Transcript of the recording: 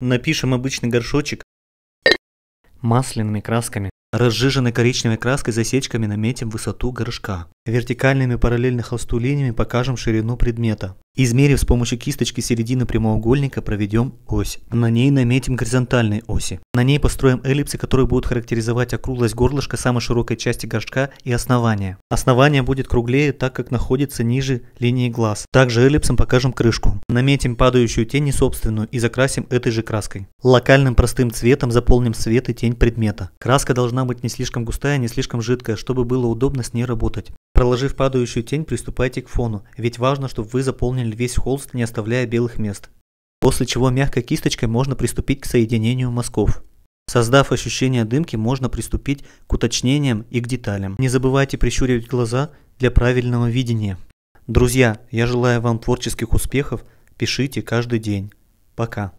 Напишем обычный горшочек масляными красками. Разжиженной коричневой краской засечками наметим высоту горшка. Вертикальными параллельно холсту линиями покажем ширину предмета. Измерив с помощью кисточки середину прямоугольника, проведем ось. На ней наметим горизонтальные оси. На ней построим эллипсы, которые будут характеризовать округлость горлышка самой широкой части горшка и основания. Основание будет круглее, так как находится ниже линии глаз. Также эллипсом покажем крышку. Наметим падающую тень и собственную и закрасим этой же краской. Локальным простым цветом заполним свет и тень предмета. Краска должна быть не слишком густая, не слишком жидкая, чтобы было удобно с ней работать. Проложив падающую тень, приступайте к фону, ведь важно, чтобы вы заполнили весь холст, не оставляя белых мест. После чего мягкой кисточкой можно приступить к соединению мазков. Создав ощущение дымки, можно приступить к уточнениям и к деталям. Не забывайте прищуривать глаза для правильного видения. Друзья, я желаю вам творческих успехов. Пишите каждый день. Пока.